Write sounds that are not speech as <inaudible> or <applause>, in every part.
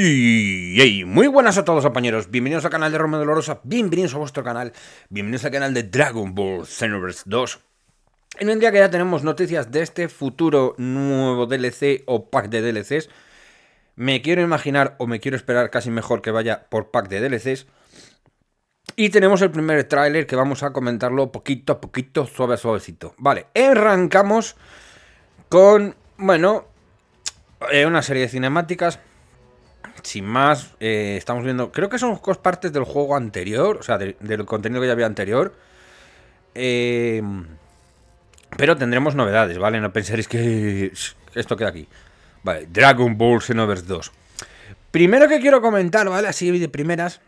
Y muy buenas a todos compañeros, bienvenidos al canal de Romeo Dolorosa, bienvenidos a vuestro canal, bienvenidos al canal de Dragon Ball Xenoverse 2 En un día que ya tenemos noticias de este futuro nuevo DLC o pack de DLCs Me quiero imaginar o me quiero esperar casi mejor que vaya por pack de DLCs Y tenemos el primer tráiler que vamos a comentarlo poquito a poquito, suave a suavecito Vale, arrancamos con, bueno, eh, una serie de cinemáticas sin más, eh, estamos viendo. Creo que son dos partes del juego anterior, o sea, del contenido que ya había anterior. Eh, pero tendremos novedades, ¿vale? No pensaréis que esto queda aquí. Vale, Dragon Ball Xenoverse 2. Primero que quiero comentar, ¿vale? Así de primeras.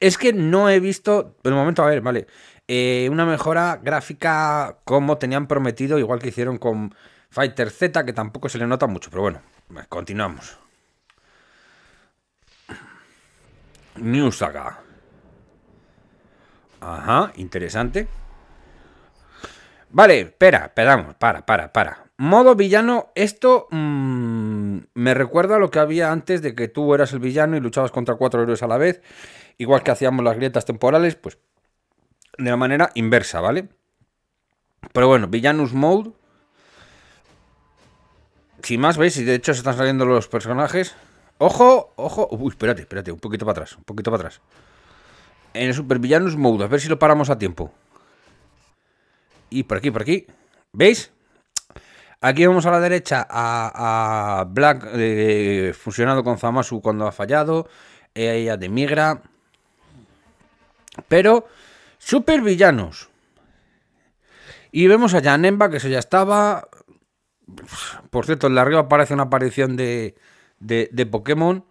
Es que no he visto. De el momento, a ver, vale. Eh, una mejora gráfica como tenían prometido, igual que hicieron con Fighter Z, que tampoco se le nota mucho, pero bueno, continuamos. New Saga. Ajá, interesante. Vale, espera, esperamos, para, para, para. Modo villano, esto mm, me recuerda a lo que había antes de que tú eras el villano y luchabas contra cuatro héroes a la vez, igual que hacíamos las grietas temporales, pues de la manera inversa, ¿vale? Pero bueno, Villanus Mode. Sin más, ¿veis? Y de hecho se están saliendo los personajes. Ojo, ojo. Uy, espérate, espérate, un poquito para atrás, un poquito para atrás. En el supervillanos mode, a ver si lo paramos a tiempo. Y por aquí, por aquí. ¿Veis? Aquí vamos a la derecha a, Black eh, fusionado con Zamasu cuando ha fallado. Ella de migra. Pero, supervillanos. Y vemos a Nemba, que eso ya estaba. Por cierto, en la arriba aparece una aparición de, de, Pokémon.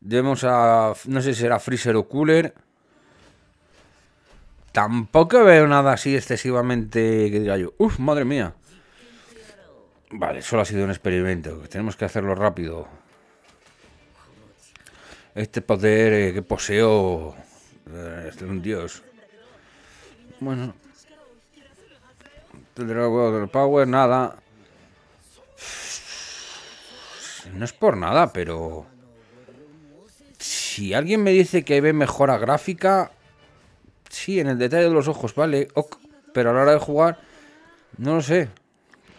Vemos a. No sé si será Freezer o Cooler. Tampoco veo nada así excesivamente que diga yo. Uf, madre mía. Vale, solo ha sido un experimento. Tenemos que hacerlo rápido. Este poder eh, que poseo eh, es un dios. Bueno. Tendrá del power, nada no es por nada, pero si alguien me dice que ve mejora gráfica, sí, en el detalle de los ojos, vale, pero a la hora de jugar, no lo sé.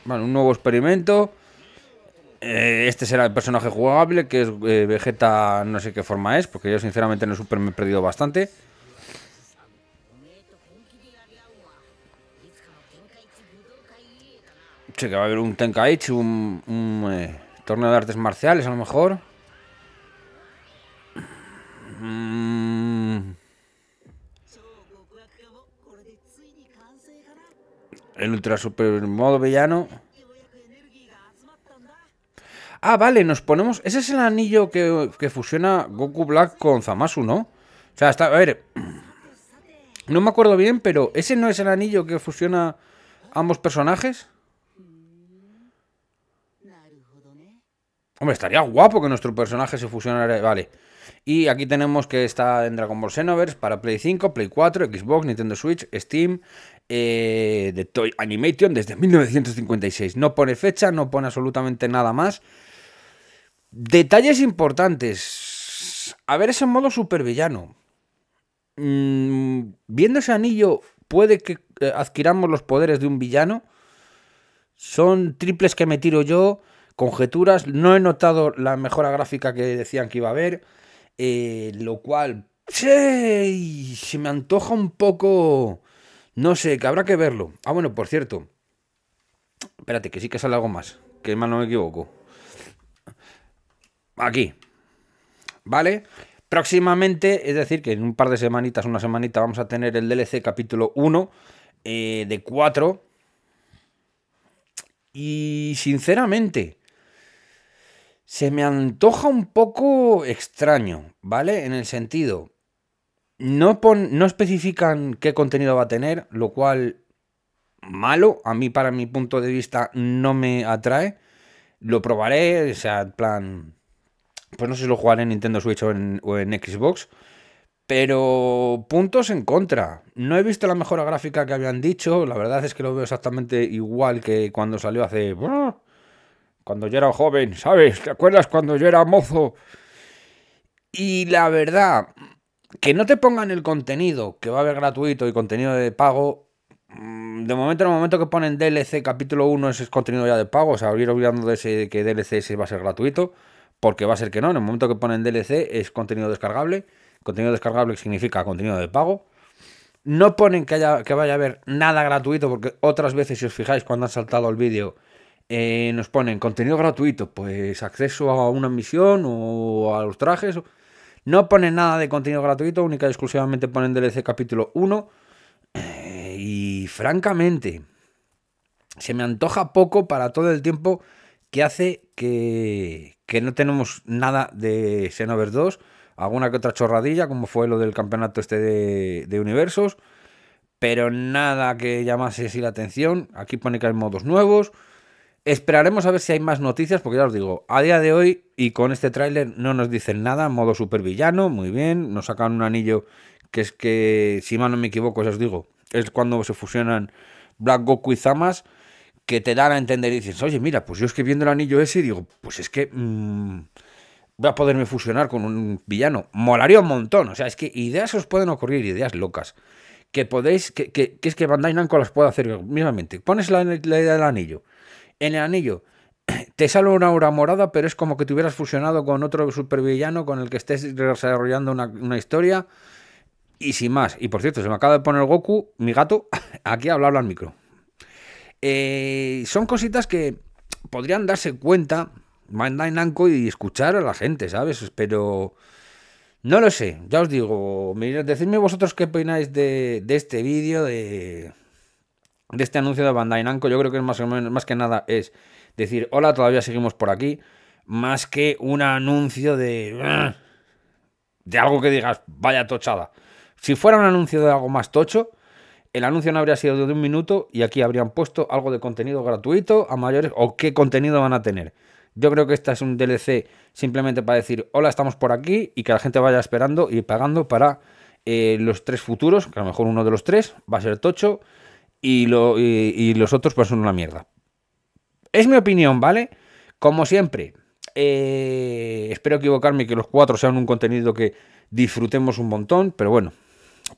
Vale, un nuevo experimento. Eh, este será el personaje jugable, que es eh, Vegeta, no sé qué forma es, porque yo sinceramente en el Super me he perdido bastante. Sé que va a haber un Tenkaichi, un, un eh, Torneo de artes marciales, a lo mejor. Mm. El ultra super modo villano. Ah, vale, nos ponemos... Ese es el anillo que, que fusiona Goku Black con Zamasu, ¿no? O sea, está... A ver... No me acuerdo bien, pero ¿ese no es el anillo que fusiona ambos personajes? Hombre, estaría guapo que nuestro personaje se fusionara. Vale. Y aquí tenemos que está en Dragon Ball Xenoverse para Play 5, Play 4, Xbox, Nintendo Switch, Steam, eh, de Toy Animation desde 1956. No pone fecha, no pone absolutamente nada más. Detalles importantes. A ver ese modo supervillano. villano. Mm, viendo ese anillo, puede que eh, adquiramos los poderes de un villano. Son triples que me tiro yo, conjeturas. No he notado la mejora gráfica que decían que iba a haber, eh, lo cual ¡sí! se me antoja un poco. No sé, que habrá que verlo. Ah, bueno, por cierto. Espérate, que sí que sale algo más. Que más no me equivoco. Aquí. ¿Vale? Próximamente, es decir, que en un par de semanitas, una semanita, vamos a tener el DLC capítulo 1 eh, de 4 y sinceramente, se me antoja un poco extraño, ¿vale? En el sentido, no, no especifican qué contenido va a tener, lo cual malo, a mí para mi punto de vista no me atrae. Lo probaré, o sea, en plan, pues no sé si lo jugaré en Nintendo Switch o en Xbox. Pero puntos en contra. No he visto la mejora gráfica que habían dicho. La verdad es que lo veo exactamente igual que cuando salió hace... Cuando yo era joven, ¿sabes? ¿Te acuerdas cuando yo era mozo? Y la verdad, que no te pongan el contenido, que va a haber gratuito y contenido de pago. Mm, de momento, en el momento que ponen DLC capítulo 1, ese es contenido ya de pago. O sea, ir olvidando de que DLC ese va a ser gratuito, porque va a ser que no. En el momento que ponen DLC es contenido descargable. Contenido descargable significa contenido de pago. No ponen que, que vaya a haber nada gratuito, porque otras veces, si os fijáis, cuando han saltado el vídeo, eh, nos ponen contenido gratuito, pues acceso a una misión o a los trajes. No ponen nada de contenido gratuito, única y exclusivamente ponen DLC capítulo 1. Eh, y francamente, se me antoja poco para todo el tiempo que hace que, que no tenemos nada de Xenoverse 2 alguna que otra chorradilla, como fue lo del campeonato este de, universos, pero nada que llamase así la atención. Aquí pone que hay modos nuevos. Esperaremos a ver si hay más noticias, porque ya os digo, a día de hoy y con este tráiler no nos dicen nada. Modo supervillano, muy bien. Nos sacan un anillo que es que, si mal no me equivoco, ya os digo, es cuando se fusionan Black Goku y Zamas, que te dan a entender y dices, oye, mira, pues yo es que viendo el anillo ese digo, pues es que mm, voy a poderme fusionar con un villano. Molaría un montón. O sea, es que ideas os pueden ocurrir, ideas locas. Que podéis, que, es que Bandai Namco las puede hacer mismamente. Pones la, idea del anillo. En el anillo <clears throat> te sale una aura morada, pero es como que te hubieras fusionado con otro supervillano con el que estés desarrollando una, historia. Y sin más. Y por cierto, se me acaba de poner Goku, mi gato, <laughs> aquí a hablarlo al micro. Eh, son cositas que podrían darse cuenta Bandai Nanco y escuchar a la gente, ¿sabes? Pero no lo sé, ya os digo, decidme vosotros qué opináis de, este vídeo, de, de este anuncio de Bandai Namco. Yo creo que es más, o menos, más que nada es decir, hola, todavía seguimos por aquí, más que un anuncio de... de algo que digas, vaya tochada. Si fuera un anuncio de algo más tocho, el anuncio no habría sido de un minuto y aquí habrían puesto algo de contenido gratuito a mayores o qué contenido van a tener. Yo creo que esta es un DLC simplemente para decir, hola, estamos por aquí y que la gente vaya esperando y pagando para eh, los tres futuros, que a lo mejor uno de los tres va a ser tocho y, los otros pues son una mierda. Es mi opinión, ¿vale? Como siempre, eh, espero equivocarme y que los cuatro sean un contenido que disfrutemos un montón, pero bueno,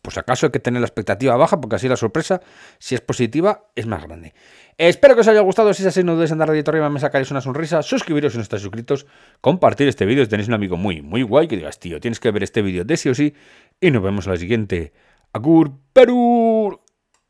pues acaso hay que tener la expectativa baja porque así la sorpresa, si es positiva, es más grande. Espero que os haya gustado, si es así no dudéis en darle arriba, me sacaréis una sonrisa, suscribiros si no estáis suscritos, compartir este vídeo si tenéis un amigo muy, muy guay que digas, tío, tienes que ver este vídeo de sí o sí, y nos vemos en la siguiente. Agur Perú.